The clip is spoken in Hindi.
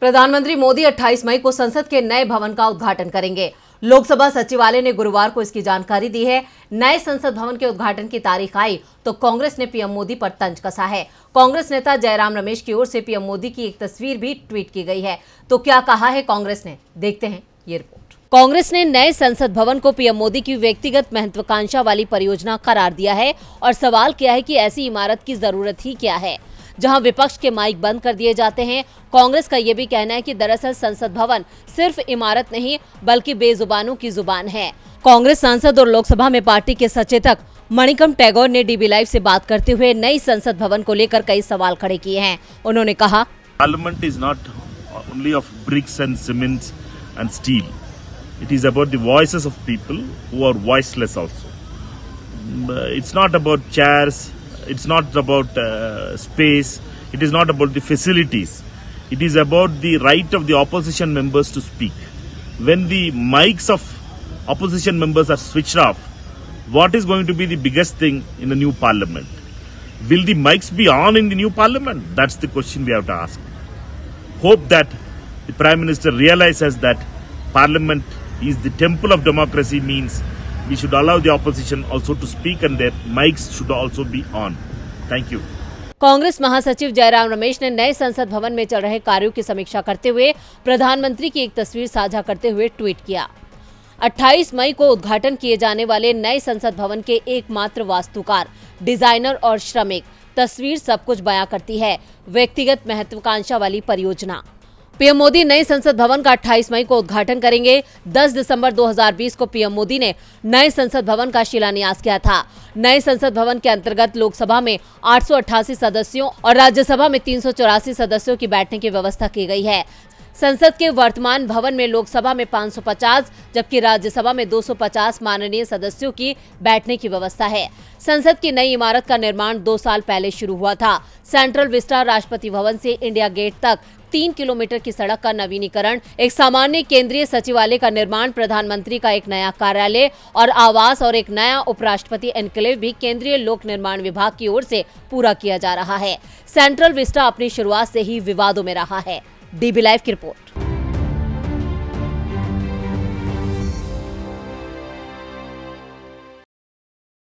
प्रधानमंत्री मोदी 28 मई को संसद के नए भवन का उद्घाटन करेंगे लोकसभा सचिवालय ने गुरुवार को इसकी जानकारी दी है नए संसद भवन के उद्घाटन की तारीख आई तो कांग्रेस ने पीएम मोदी पर तंज कसा है कांग्रेस नेता जयराम रमेश की ओर से पीएम मोदी की एक तस्वीर भी ट्वीट की गई है तो क्या कहा है कांग्रेस ने देखते हैं ये रिपोर्ट कांग्रेस ने नए संसद भवन को पीएम मोदी की व्यक्तिगत महत्वाकांक्षा वाली परियोजना करार दिया है और सवाल किया है की ऐसी इमारत की जरूरत ही क्या है जहां विपक्ष के माइक बंद कर दिए जाते हैं कांग्रेस का ये भी कहना है कि दरअसल संसद भवन सिर्फ इमारत नहीं बल्कि बेजुबानों की जुबान है कांग्रेस सांसद और लोकसभा में पार्टी के सचेतक मणिकम टैगोर ने डीबी लाइव से बात करते हुए नई संसद भवन को लेकर कई सवाल खड़े किए हैं उन्होंने कहा parliament is not only of bricks and cement and steel it is about voice of people people who are voiceless also it's not about uh, space, it is not about the facilities. It is about the right of the opposition members to speak. When the mics of opposition members are switched off, what is going to be the biggest thing in the new parliament? Will the mics be on in the new parliament? That's the question we have to ask. Hope that the Prime Minister realizes that parliament is the temple of democracy means we should allow the opposition also to speak and their mics should also be on. Thank you. Congress महासचिव जयराम रमेश ने नए संसद भवन में चल रहे कार्यों की समीक्षा करते हुए प्रधानमंत्री की एक तस्वीर साझा करते हुए ट्वीट किया 28 मई को उद्घाटन किए जाने वाले नए संसद भवन के एकमात्र वास्तुकार डिजाइनर और श्रमिक तस्वीर सब कुछ बयां करती है व्यक्तिगत महत्वाकांक्षा वाली परियोजना पीएम मोदी नए संसद भवन का 28 मई को उद्घाटन करेंगे 10 दिसंबर 2020 को पीएम मोदी ने नए संसद भवन का शिलान्यास किया था नए संसद भवन के अंतर्गत लोकसभा में आठ सदस्यों और राज्यसभा में तीन सदस्यों की बैठने की व्यवस्था की गई है संसद के वर्तमान भवन में लोकसभा में 550 जबकि राज्यसभा में 250 माननीय सदस्यों की बैठने की व्यवस्था है संसद की नई इमारत का निर्माण दो साल पहले शुरू हुआ था सेंट्रल विस्टा राष्ट्रपति भवन से इंडिया गेट तक तीन किलोमीटर की सड़क का नवीनीकरण एक सामान्य केंद्रीय सचिवालय का निर्माण प्रधानमंत्री का एक नया कार्यालय और आवास और एक नया उपराष्ट्रपति एनक्लेव भी केंद्रीय लोक निर्माण विभाग की ओर से पूरा किया जा रहा है सेंट्रल विस्टा अपनी शुरुआत से ही विवादों में रहा है डीबी लाइव की रिपोर्ट